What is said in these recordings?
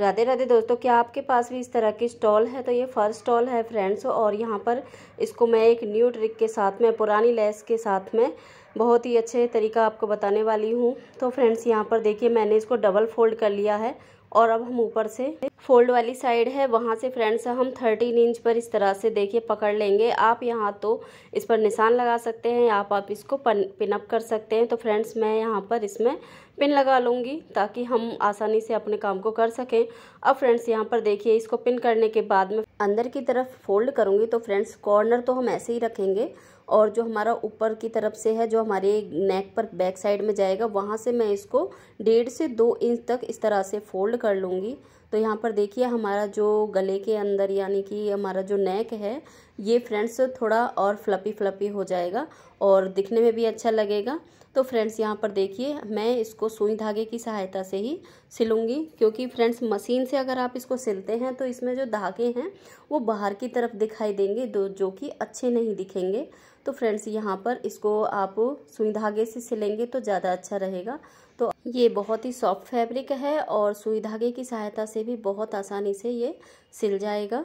राधे राधे दोस्तों क्या आपके पास भी इस तरह की स्टॉल है तो ये फर्स्ट स्टॉल है फ्रेंड्स और यहाँ पर इसको मैं एक न्यू ट्रिक के साथ में पुरानी लेस के साथ में बहुत ही अच्छे तरीका आपको बताने वाली हूँ तो फ्रेंड्स यहाँ पर देखिए मैंने इसको डबल फोल्ड कर लिया है और अब हम ऊपर से फोल्ड वाली साइड है वहाँ से फ्रेंड्स हम थर्टीन इंच पर इस तरह से देखिए पकड़ लेंगे आप यहाँ तो इस पर निशान लगा सकते हैं आप आप इसको पन पिनअप कर सकते हैं तो फ्रेंड्स मैं यहाँ पर इसमें पिन लगा लूँगी ताकि हम आसानी से अपने काम को कर सकें अब फ्रेंड्स यहाँ पर देखिए इसको पिन करने के बाद में अंदर की तरफ फोल्ड करूँगी तो फ्रेंड्स कॉर्नर तो हम ऐसे ही रखेंगे और जो हमारा ऊपर की तरफ से है जो हमारे नेक पर बैक साइड में जाएगा वहाँ से मैं इसको डेढ़ से दो इंच तक इस तरह से फोल्ड कर लूँगी तो यहाँ पर देखिए हमारा जो गले के अंदर यानी कि हमारा जो नेक है ये फ्रेंड्स थोड़ा और फ्लपी फ्लपी हो जाएगा और दिखने में भी अच्छा लगेगा तो फ्रेंड्स यहाँ पर देखिए मैं इसको सुई धागे की सहायता से ही सिलूँगी क्योंकि फ्रेंड्स मशीन से अगर आप इसको सिलते हैं तो इसमें जो धागे हैं वो बाहर की तरफ दिखाई देंगे जो जो कि अच्छे नहीं दिखेंगे तो फ्रेंड्स यहाँ पर इसको आप सुई धागे से सिलेंगे तो ज़्यादा अच्छा रहेगा तो ये बहुत ही सॉफ्ट फैब्रिक है और सुई धागे की सहायता से भी बहुत आसानी से ये सिल जाएगा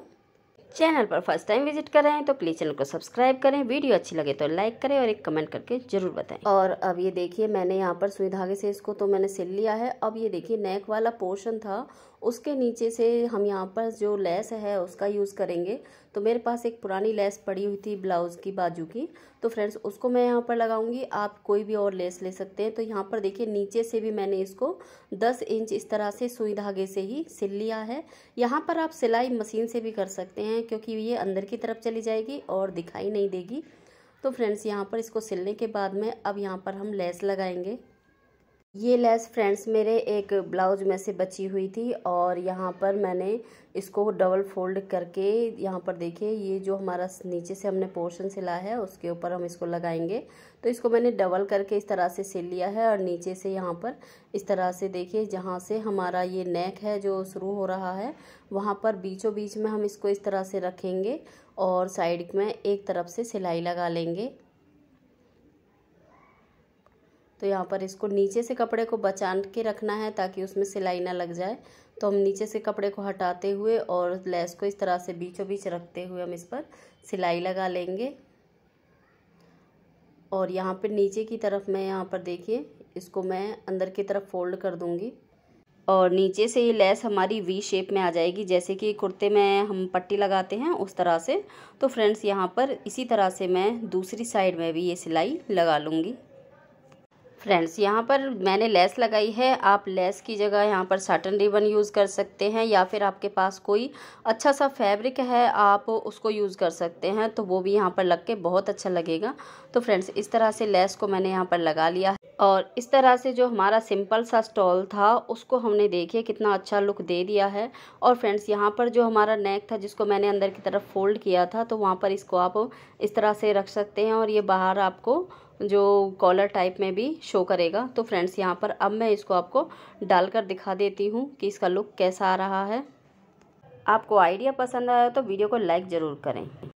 चैनल पर फर्स्ट टाइम विजिट कर रहे हैं तो प्लीज़ चैनल को सब्सक्राइब करें वीडियो अच्छी लगे तो लाइक करें और एक कमेंट करके जरूर बताएं और अब ये देखिए मैंने यहाँ पर सुई धागे से इसको तो मैंने सिल लिया है अब ये देखिए नेक वाला पोर्शन था उसके नीचे से हम यहाँ पर जो लेस है उसका यूज़ करेंगे तो मेरे पास एक पुरानी लेस पड़ी हुई थी ब्लाउज़ की बाजू की तो फ्रेंड्स उसको मैं यहाँ पर लगाऊंगी आप कोई भी और लेस ले सकते हैं तो यहाँ पर देखिए नीचे से भी मैंने इसको 10 इंच इस तरह से सुई धागे से ही सिल लिया है यहाँ पर आप सिलाई मशीन से भी कर सकते हैं क्योंकि ये अंदर की तरफ चली जाएगी और दिखाई नहीं देगी तो फ्रेंड्स यहाँ पर इसको सिलने के बाद में अब यहाँ पर हम लेस लगाएंगे ये लेस फ्रेंड्स मेरे एक ब्लाउज में से बची हुई थी और यहाँ पर मैंने इसको डबल फोल्ड करके यहाँ पर देखिए ये जो हमारा नीचे से हमने पोर्शन सिला है उसके ऊपर हम इसको लगाएंगे तो इसको मैंने डबल करके इस तरह से सिल लिया है और नीचे से यहाँ पर इस तरह से देखिए जहाँ से हमारा ये नेक है जो शुरू हो रहा है वहाँ पर बीचों बीच में हम इसको इस तरह से रखेंगे और साइड में एक तरफ से सिलाई लगा लेंगे तो यहाँ पर इसको नीचे से कपड़े को बचा के रखना है ताकि उसमें सिलाई ना लग जाए तो हम नीचे से कपड़े को हटाते हुए और लेस को इस तरह से बीचों बीच रखते हुए हम इस पर सिलाई लगा लेंगे और यहाँ पर नीचे की तरफ मैं यहाँ पर देखिए इसको मैं अंदर की तरफ फोल्ड कर दूँगी और नीचे से ये लेस हमारी वी शेप में आ जाएगी जैसे कि कुर्ते में हम पट्टी लगाते हैं उस तरह से तो फ्रेंड्स यहाँ पर इसी तरह से मैं दूसरी साइड में भी ये सिलाई लगा लूँगी फ्रेंड्स यहाँ पर मैंने लेस लगाई है आप लेस की जगह यहाँ पर साटन रिबन यूज़ कर सकते हैं या फिर आपके पास कोई अच्छा सा फैब्रिक है आप उसको यूज़ कर सकते हैं तो वो भी यहाँ पर लग के बहुत अच्छा लगेगा तो फ्रेंड्स इस तरह से लेस को मैंने यहाँ पर लगा लिया और इस तरह से जो हमारा सिंपल सा स्टॉल था उसको हमने देखिए कितना अच्छा लुक दे दिया है और फ्रेंड्स यहाँ पर जो हमारा नेक था जिसको मैंने अंदर की तरफ फोल्ड किया था तो वहाँ पर इसको आप इस तरह से रख सकते हैं और ये बाहर आपको जो कॉलर टाइप में भी शो करेगा तो फ्रेंड्स यहाँ पर अब मैं इसको आपको डालकर दिखा देती हूँ कि इसका लुक कैसा आ रहा है आपको आइडिया पसंद आया तो वीडियो को लाइक ज़रूर करें